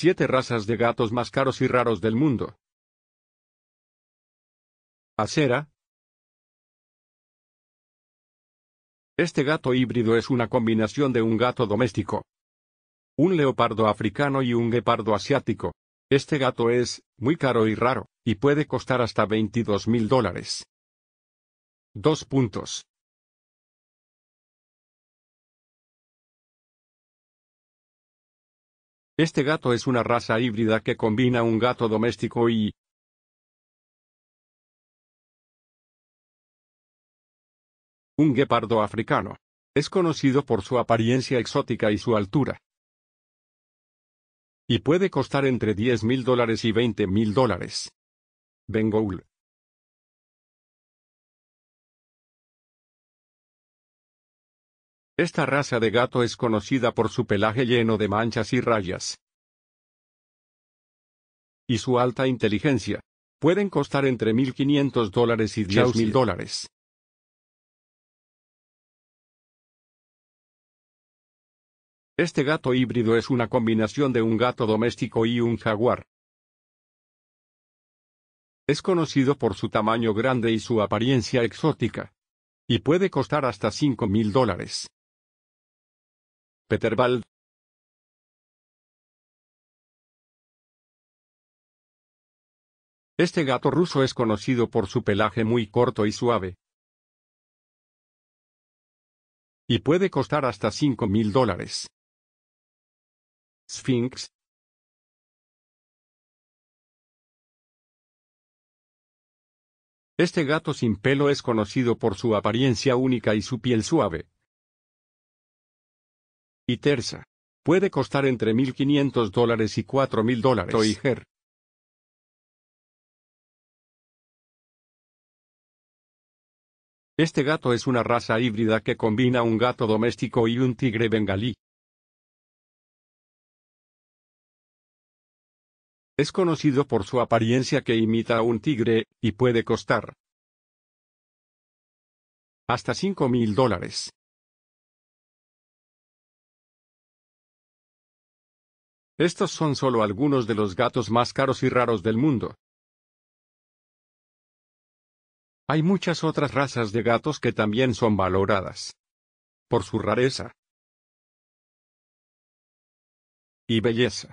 Siete razas de gatos más caros y raros del mundo. Acera. Este gato híbrido es una combinación de un gato doméstico, un leopardo africano y un guepardo asiático. Este gato es, muy caro y raro, y puede costar hasta 22 mil dólares. Dos puntos. Este gato es una raza híbrida que combina un gato doméstico y, un guepardo africano. Es conocido por su apariencia exótica y su altura. Y puede costar entre 10 mil dólares y 20 mil dólares. Bengal Esta raza de gato es conocida por su pelaje lleno de manchas y rayas. Y su alta inteligencia. Pueden costar entre 1.500 dólares y 10.000 dólares. Este gato híbrido es una combinación de un gato doméstico y un jaguar. Es conocido por su tamaño grande y su apariencia exótica. Y puede costar hasta $5,000. dólares. Peterbald. Este gato ruso es conocido por su pelaje muy corto y suave. Y puede costar hasta 5 mil dólares. Sphinx. Este gato sin pelo es conocido por su apariencia única y su piel suave y tersa. Puede costar entre 1.500 dólares y 4.000 dólares. Este gato es una raza híbrida que combina un gato doméstico y un tigre bengalí. Es conocido por su apariencia que imita a un tigre, y puede costar hasta 5.000 dólares. Estos son solo algunos de los gatos más caros y raros del mundo. Hay muchas otras razas de gatos que también son valoradas por su rareza y belleza.